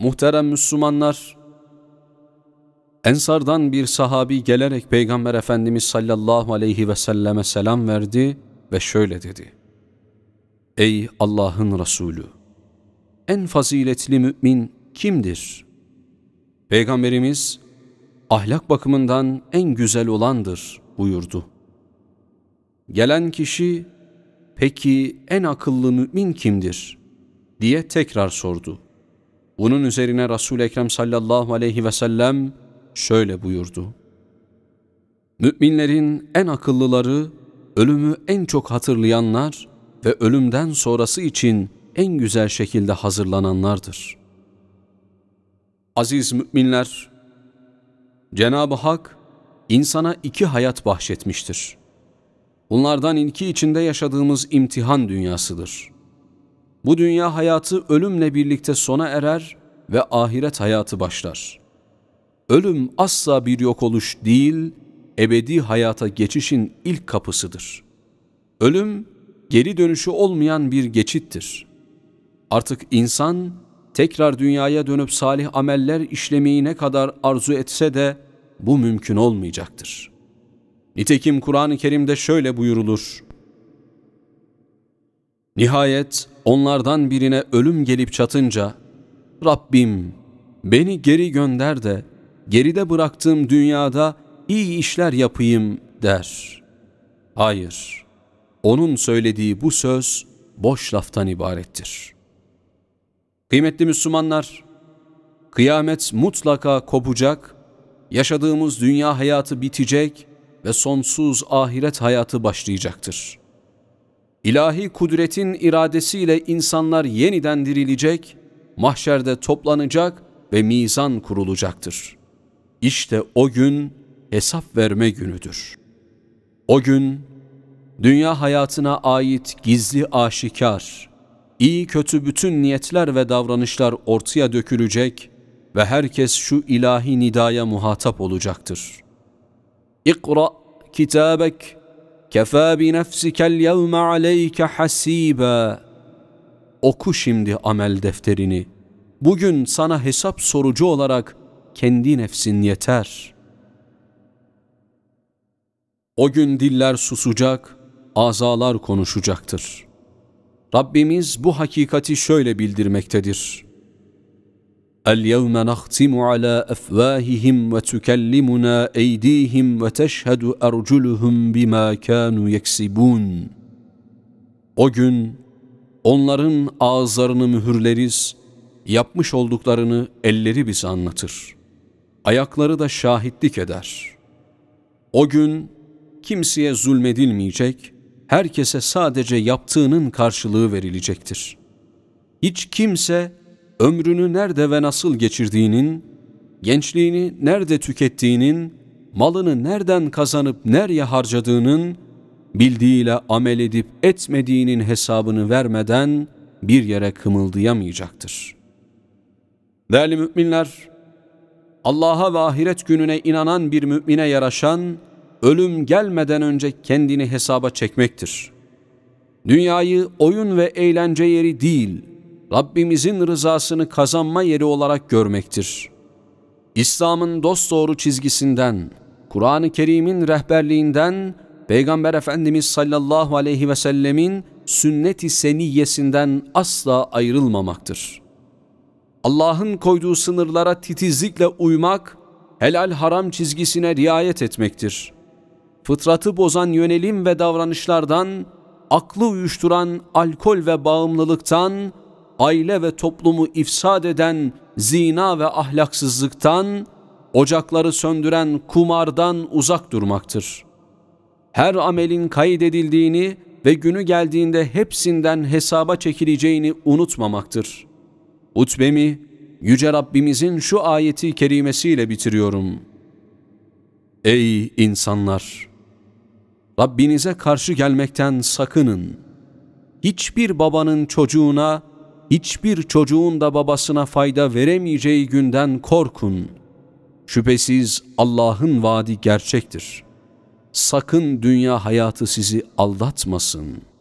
Muhterem Müslümanlar, Ensardan bir sahabi gelerek Peygamber Efendimiz sallallahu aleyhi ve selleme selam verdi ve şöyle dedi. Ey Allah'ın Resulü! En faziletli mümin kimdir? Peygamberimiz, ahlak bakımından en güzel olandır buyurdu. Gelen kişi, peki en akıllı mümin kimdir? diye tekrar sordu. Bunun üzerine Resul-i Ekrem sallallahu aleyhi ve sellem şöyle buyurdu. Müminlerin en akıllıları, ölümü en çok hatırlayanlar ve ölümden sonrası için en güzel şekilde hazırlananlardır. Aziz müminler, Cenab-ı Hak insana iki hayat bahşetmiştir. Bunlardan ilki içinde yaşadığımız imtihan dünyasıdır.'' Bu dünya hayatı ölümle birlikte sona erer ve ahiret hayatı başlar. Ölüm asla bir yok oluş değil, ebedi hayata geçişin ilk kapısıdır. Ölüm geri dönüşü olmayan bir geçittir. Artık insan tekrar dünyaya dönüp salih ameller işlemeyi ne kadar arzu etse de bu mümkün olmayacaktır. Nitekim Kur'an-ı Kerim'de şöyle buyurulur. Nihayet onlardan birine ölüm gelip çatınca, Rabbim beni geri gönder de geride bıraktığım dünyada iyi işler yapayım der. Hayır, onun söylediği bu söz boş laftan ibarettir. Kıymetli Müslümanlar, kıyamet mutlaka kopacak, yaşadığımız dünya hayatı bitecek ve sonsuz ahiret hayatı başlayacaktır.'' İlahi kudretin iradesiyle insanlar yeniden dirilecek, mahşerde toplanacak ve mizan kurulacaktır. İşte o gün hesap verme günüdür. O gün dünya hayatına ait gizli aşikar, iyi kötü bütün niyetler ve davranışlar ortaya dökülecek ve herkes şu ilahi nidaya muhatap olacaktır. İkra kitabek Kefa bi nefsikel yevme aleyke hasiba. Oku şimdi amel defterini. Bugün sana hesap sorucu olarak kendi nefsin yeter. O gün diller susacak, azalar konuşacaktır. Rabbimiz bu hakikati şöyle bildirmektedir. اليوم نختم على أفواههم وتكلمنا أيديهم وتشهد أرجلهم بما كانوا يكسبون O gün onların ağızlarını mühürleriz, yapmış olduklarını elleri bize anlatır. Ayakları da şahitlik eder. O gün kimseye zulmedilmeyecek, herkese sadece yaptığının karşılığı verilecektir. Hiç kimse ömrünü nerede ve nasıl geçirdiğinin, gençliğini nerede tükettiğinin, malını nereden kazanıp nereye harcadığının, bildiğiyle amel edip etmediğinin hesabını vermeden bir yere kımıldayamayacaktır. Değerli müminler, Allah'a ve ahiret gününe inanan bir mümine yaraşan, ölüm gelmeden önce kendini hesaba çekmektir. Dünyayı oyun ve eğlence yeri değil, Rabbimizin rızasını kazanma yeri olarak görmektir. İslam'ın doğru çizgisinden, Kur'an-ı Kerim'in rehberliğinden, Peygamber Efendimiz sallallahu aleyhi ve sellemin sünnet-i seniyyesinden asla ayrılmamaktır. Allah'ın koyduğu sınırlara titizlikle uymak, helal haram çizgisine riayet etmektir. Fıtratı bozan yönelim ve davranışlardan, aklı uyuşturan alkol ve bağımlılıktan, aile ve toplumu ifsad eden zina ve ahlaksızlıktan, ocakları söndüren kumardan uzak durmaktır. Her amelin kaydedildiğini ve günü geldiğinde hepsinden hesaba çekileceğini unutmamaktır. Utbemi, Yüce Rabbimizin şu ayeti kerimesiyle bitiriyorum. Ey insanlar! Rabbinize karşı gelmekten sakının. Hiçbir babanın çocuğuna hiçbir çocuğun da babasına fayda veremeyeceği günden korkun. Şüphesiz Allah'ın vaadi gerçektir. Sakın dünya hayatı sizi aldatmasın.''